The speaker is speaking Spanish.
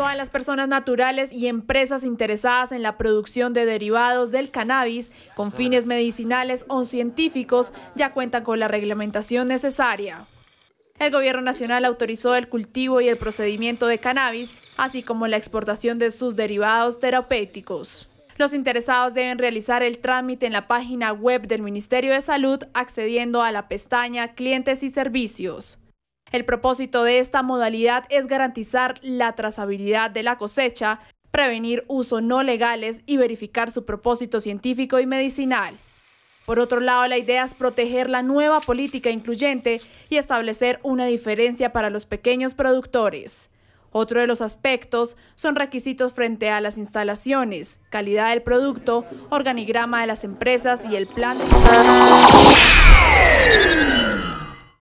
todas las personas naturales y empresas interesadas en la producción de derivados del cannabis con fines medicinales o científicos ya cuentan con la reglamentación necesaria. El Gobierno Nacional autorizó el cultivo y el procedimiento de cannabis, así como la exportación de sus derivados terapéuticos. Los interesados deben realizar el trámite en la página web del Ministerio de Salud accediendo a la pestaña Clientes y Servicios. El propósito de esta modalidad es garantizar la trazabilidad de la cosecha, prevenir uso no legales y verificar su propósito científico y medicinal. Por otro lado, la idea es proteger la nueva política incluyente y establecer una diferencia para los pequeños productores. Otro de los aspectos son requisitos frente a las instalaciones, calidad del producto, organigrama de las empresas y el plan de...